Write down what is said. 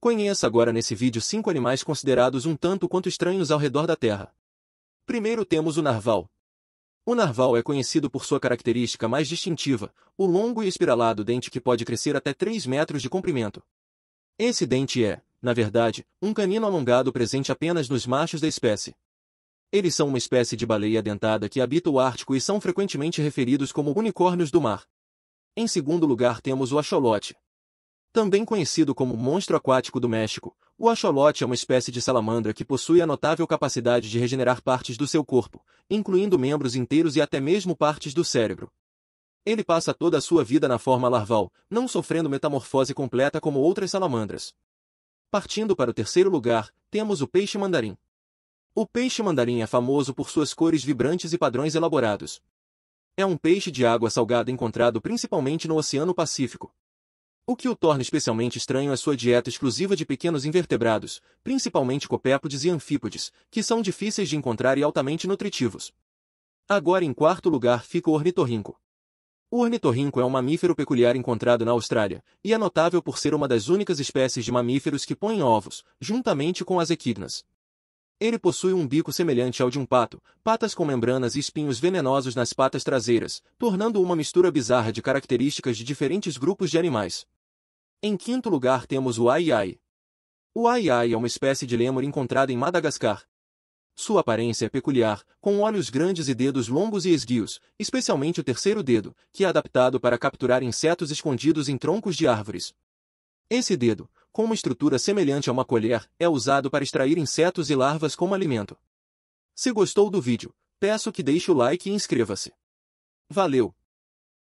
Conheça agora nesse vídeo 5 animais considerados um tanto quanto estranhos ao redor da Terra. Primeiro temos o narval. O narval é conhecido por sua característica mais distintiva, o longo e espiralado dente que pode crescer até 3 metros de comprimento. Esse dente é, na verdade, um canino alongado presente apenas nos machos da espécie. Eles são uma espécie de baleia dentada que habita o Ártico e são frequentemente referidos como unicórnios do mar. Em segundo lugar temos o axolote, também conhecido como monstro aquático do México, o axolote é uma espécie de salamandra que possui a notável capacidade de regenerar partes do seu corpo, incluindo membros inteiros e até mesmo partes do cérebro. Ele passa toda a sua vida na forma larval, não sofrendo metamorfose completa como outras salamandras. Partindo para o terceiro lugar, temos o peixe mandarim. O peixe mandarim é famoso por suas cores vibrantes e padrões elaborados. É um peixe de água salgada encontrado principalmente no Oceano Pacífico, o que o torna especialmente estranho é sua dieta exclusiva de pequenos invertebrados, principalmente copépodes e anfípodes, que são difíceis de encontrar e altamente nutritivos. Agora em quarto lugar fica o ornitorrinco. O ornitorrinco é um mamífero peculiar encontrado na Austrália, e é notável por ser uma das únicas espécies de mamíferos que põem ovos, juntamente com as equidnas. Ele possui um bico semelhante ao de um pato, patas com membranas e espinhos venenosos nas patas traseiras, tornando uma mistura bizarra de características de diferentes grupos de animais. Em quinto lugar temos o ai-ai. O ai-ai é uma espécie de lemur encontrada em Madagascar. Sua aparência é peculiar, com olhos grandes e dedos longos e esguios, especialmente o terceiro dedo, que é adaptado para capturar insetos escondidos em troncos de árvores. Esse dedo, com uma estrutura semelhante a uma colher, é usado para extrair insetos e larvas como alimento. Se gostou do vídeo, peço que deixe o like e inscreva-se. Valeu!